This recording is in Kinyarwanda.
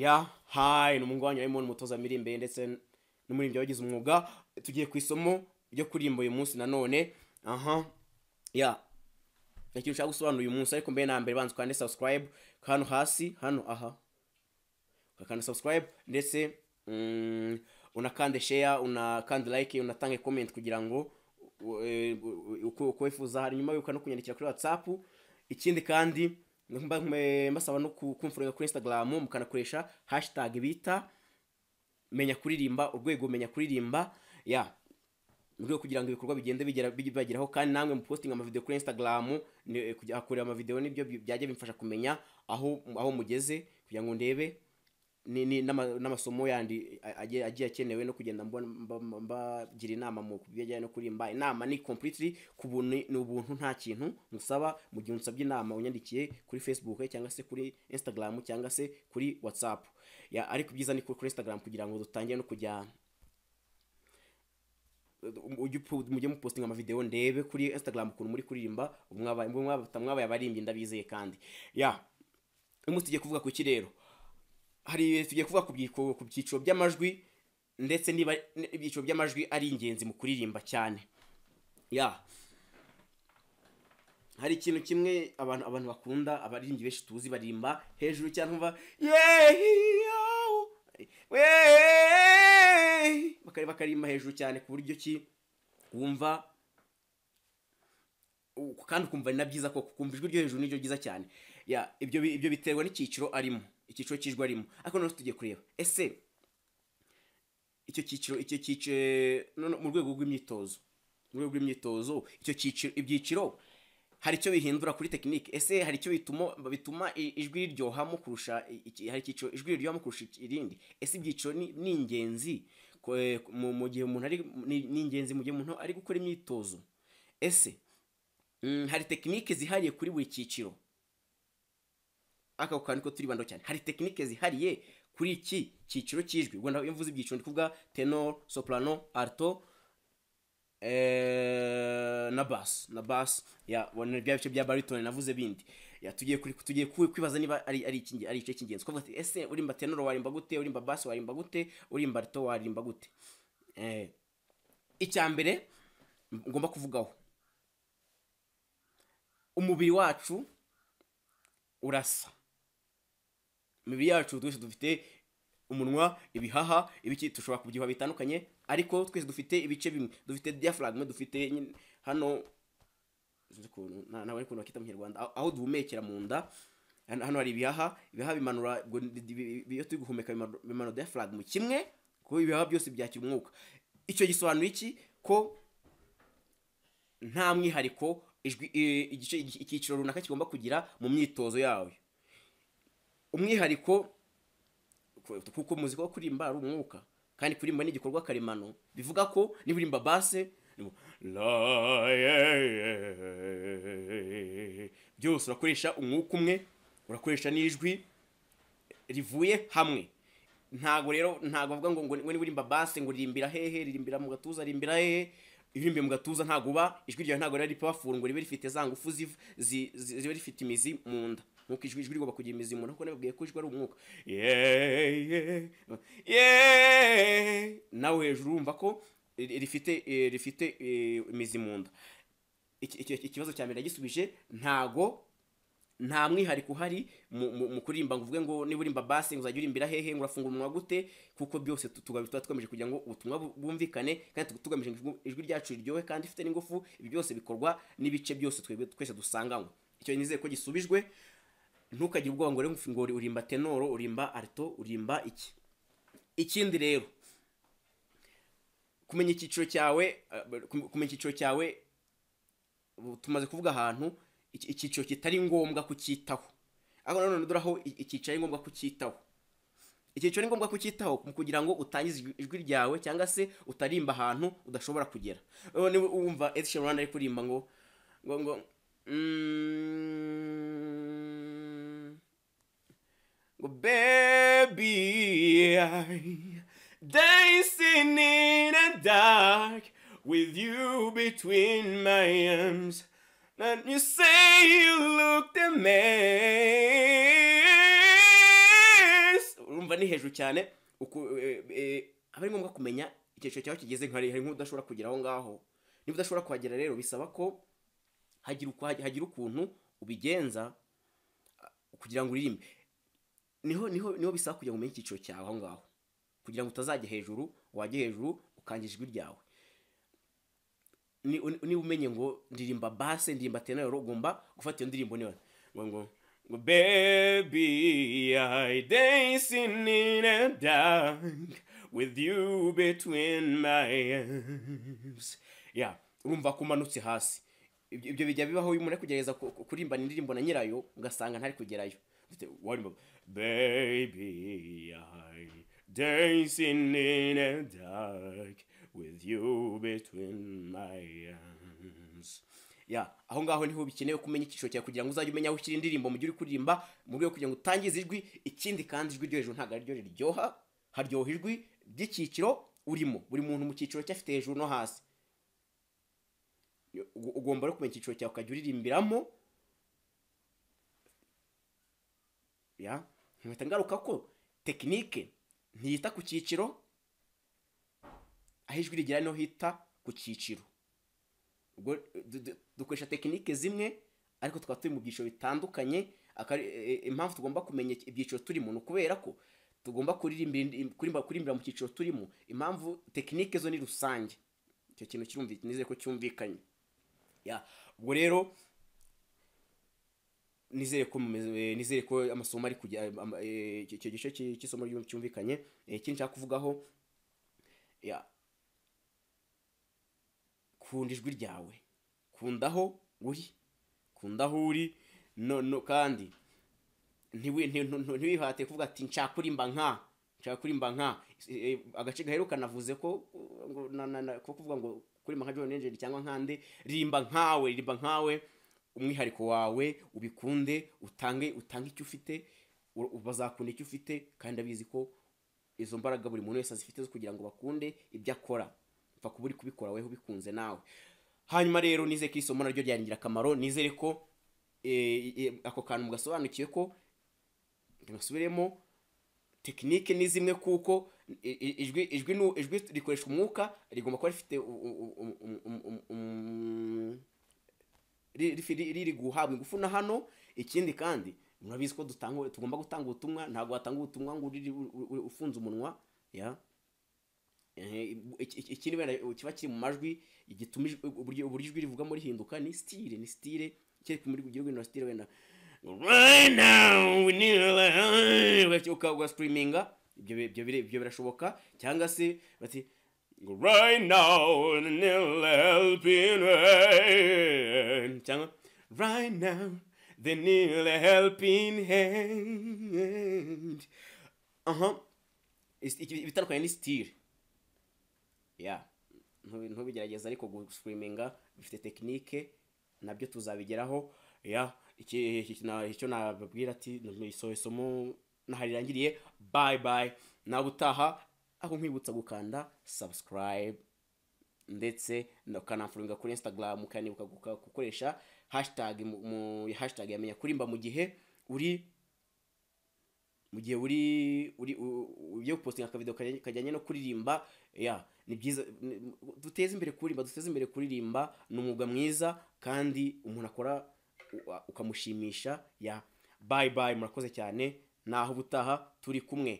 ya hayi ni umugabo wa Imoni mutoza mirembe ndetse n'umuririmbyi wagize umwuga tugiye ku isomo ryo kuririmba uyu munsi nanone aha ya ikintu ushaka gusobanura uyu munsi ariko mbere na mbere banza ukande subscribe hano hasi hano aha ukakanda subscribe ndetse mm, unakande share unakande like unatange comment kugira ngo e, uko wifuza hanyuma wibuka no kunyandikira kuri whatsapp ikindi kandi mbasaba no kumfurega kuri instagram mukanakoresha hashitage bita menya kuririmba urwego menya kuririmba ya mu rwego kugira ngo ibikorwa bigende bibageraho kandi namwe mupostinga amavideo kuri instagram hakorera amavideo nibyo byajya bimfasha kumenya aho aho mugeze kugira ngo ndebe n'amasomo yandi agiye akenewe no kugenda mbagira inama mu bijyanye no kurimba inama ni completely ku buntu ni ubuntu nta kintu musaba mu gihe unsabye inama unyandikiye kuri facebook cyangwa se kuri instagram cyangwa se kuri whatsapp ariko ibyiza ni kuri instagram kugira ngo dutangire no kujya mujye mupostinga amavidewo ndebe kuri instagram ukuntu muri kuririmba mwabaye abarimbyi ndabizeye kandi ya umunsi tugiye kuvuga ku kirero hari ibihe tugiye kuvuga ku byiciro by'amajwi ndetse niba ibyiciro by'amajwi ari ingenzi mu kuririmba cyane ya hari ikintu kimwe abantu abantu bakunda abaririmbyi benshi tuzi barimba hejuru cyane umva bakarimba hejuru cyane ku buryo ki wumva kandi ukumva ni na byiza koko ukumva ijwi ryo hejuru niryo ryiza cyane ibyo ibyo biterwa n'icyiciro arimo icyiciro cy'ijwi arimo ariko noneho tugiye kureba ese icyo cyiciro icyo cyiciro eh, mu rwego rw'imyitozo mu rwego rw'imyitozo icyo cyiciro ibyiciro hari icyo bihindura kuri tekinike ese hari icyo bituma ijwi riryohamo kurusha hari icyiciro ijwi riryohamo kurusha irindi ese ibyiciro ni ingenzi eh, mu gihe umuntu ari ni ingenzi mu gihe umuntu ari gukora imyitozo ese mm, hari tekinike zihariye kuri buri cyiciro ako kantu ko turibandaho cyane hari tekinike zihariye kuri iki cyiciro cy'ijwi ubwo nawe iyo mvuze ibyiciro ndi kuvuga tenor soprano alto eh, na basi na basi yabona bya bice bya baritone navuze bindi tugiye tugiye kwibaza niba ari ari igice cy'ingenzi twavuga ati ese urimba tenoro warimba gute urimba basi warimba gute urimba alto warimba gute eh, icya mbere ngomba kuvugaho umubiri wacu urasa imibiri yacu twese dufite umunwa ibihaha ibiki dushobora kubyibuha bitandukanye ariko twese dufite ibice bimwe dufite diaphragm dufite hano ntabwo ari ukuntu bakita mu kinyarwanda aho duhumekera mu nda hano hari ibihaha ibihaha bimanura iyo turi guhumeka bimanura diaphragm kimwe kuko ibihaha byose byakira umwuka icyo gisobanura iki ko nta mwihariko ijwi igice icyiciro runaka kigomba kugira mu myitozo yawe umwihariko kuko umuziki wo kuririmba ari umwuka kandi kuririmba ni igikorwa karemano bivuga ko niba urimba base byose urakoresha umwuka umwe urakoresha n'ijwi rivuye hamwe ntago rero ntago avuga ngo ngo niba urimba base ngo ririmbira hehe ririmbira mu gatuza ririmbira hehe ibimbi mu gatuza ntago uba ijwi ryawe ntago riba powerful ngo ribe rifite za ngufu ziba rifite imizi mu nda nkuko ijwi ijwi rigomba kugira imizi mu nda kuko nababwiye ko ijwi ari umwuka nawe hejuru urumva ko rifite rifite eh, imizi mu nda ikibazo cya mbere nagisubije ntago nta mwihariko uhari mu kuririmba ngo uvuge ngo niba urimba basi uzajya urimbira hehe urafungura umunwa gute kuko byose tuba tugamije kugira ngo ubutumwa bwumvikane kandi tugamije ngo ijwi ryacu riryohe kandi ifite n'ingufu ibi byose bikorwa n'ibice byose twese dusanganywe icyo nizeye ko gisubijwe ntukagire ubwoba ngo ngori urimba tenoro urimba arito urimba iki ikindi rero kumenya icyiciro cyawe eh, kumenya icyiciro cyawe tumaze kuvuga ahantu icyiciro kitari ngombwa kucyitaho ariko nanone dore icyiciro ari ngombwa kucyitaho icyiciro ni ngombwa kucyitaho kugira ngo utangize ijwi ryawe cyangwa se utarimba ahantu udashobora kugera none wumva edishe rwanda ari kurimba ngo ngo ngo mm, ngo baby dancing in with you between my arms And you say you looked a mess urumva ni hejuru cyane eh, eh, eh, aba ari ngombwa kumenya icyiciro cyaho kigeze nka hari nk'udashobora kugera aho ngaho niba udashobora kuhagera rero bisaba ko hagira ukuntu ubigenza ah, kugira ngo uririmbe niho niho niho bisaba kugira ngo umenye icyiciro cyawe aho ngaho kugira ngo utazajya hejuru wajya hejuru ukangira ijwi ryawe niba umenye ngo ndirimba base ndirimba tenayoro ugomba gufata iyo ndirimbo niba ngo ngo baby i dancing in a dark with you between my arms ya urumva ko umanutse hasi ibyo bijya bibaho uyu muntu ari kugerageza kurimbana indirimbo na nyirayo ugasanga ntari kugerayo baby i dancing in a dark with you between my hands ya aho ngaho niho bikenewe kumenya icyiciro cyawe kugira ngo uzajye umenya aho ushyira indirimbo mu gihe uri kuririmba mu rwego kugira ngo utangize ijwi ikindi kandi ijwi ryo hejuru ntabwo ryo riryoha haryoha ijwi ry'icyiciro urimo buri muntu mu cyiciro cye afite hejuru no hasi ugomba no kumenya icyiciro cyawe ukajya uririmbiramo ya nkahita ngaruka ko tekinike ntiyita ku cyiciro aho ijwi rigera niho hita ku cyiciro dukoresha tekinike zimwe ariko tukaba turi mu byiciro bitandukanye e, impamvu tugomba kumenya ibyiciro turimo ni ukubera ko tugomba kurimbira mu cyiciro turimo impamvu tekinike zo ni rusange icyo kintu kirumvikana nizere ko cyumvikanye ubwo rero nizere ko e, nizere ko amasomo ari kujya e, icyo gice cy'isomo ryumvikanye ikindi nshaka kuvugaho kunda ijwi ryawe kunda aho uri kunda aho uri kandi ntiwihate kuvuga ati nshaka nka nshaka nka eh, eh, agace gaheruka navuze ko kuvuga ngo kurimba nka John cyangwa nkande rimba nkawe rimba nkawe umwihariko wawe ubikunde utange utange icyo ufite bazakunda icyo ufite kandi abizi ko izo mbaraga buri muntu wese azifite zo kugira ngo bakunde ibyo akora upfa kuba uri kubikora weho ubikunze nawe hanyuma rero nize ko isomo naryo ryangira akamaro nizere ko e, e, ako kantu mugasobanukiwe ko gasubiremo tekinike ni zimwe kuko ijwi ijwi ijwi rikoresha umwuka rigomba kuba rifite riri guhabwa ingufu na hano ikindi kandi murabizi ko tugomba gutanga ubutumwa ntabwo watanga ubutumwa ngo ufunze umunwa ya ikiribera eh, kiba kiri mu majwi gituma uburyo ijwi rivugamo rihinduka ni sitire ni sitire kereka muri kugira wenda sitire wenda ugasipuriminga ibyo birashoboka cyangwa se bati right cyangwa right now the nil helping hand aha bitandukanye ni sitire ya ntubigerageza ariko guswiminga bifite tekinike nabyo tuzabigeraho ya icyo nababwira ati isomo naharirangiriye bayi bayi nawe utaha aho nkwibutsa gukanda sabusikarayibe ndetse ukanafuringa kuri instagram ukanibuka gukoresha hashitage mu hashitage kurimba mu gihe uri mu gihe uri ujya gupositinga akavido kajyanye no kuririmba ni byiza duteze imbere kuririmba duteze imbere kuririmba ni umwuga mwiza kandi umuntu akora ukamushimisha ya bayi bayi murakoze cyane naho ubutaha turi kumwe